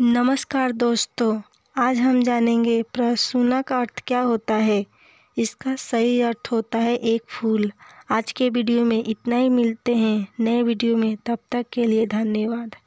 नमस्कार दोस्तों आज हम जानेंगे प्रसूना का अर्थ क्या होता है इसका सही अर्थ होता है एक फूल आज के वीडियो में इतना ही मिलते हैं नए वीडियो में तब तक के लिए धन्यवाद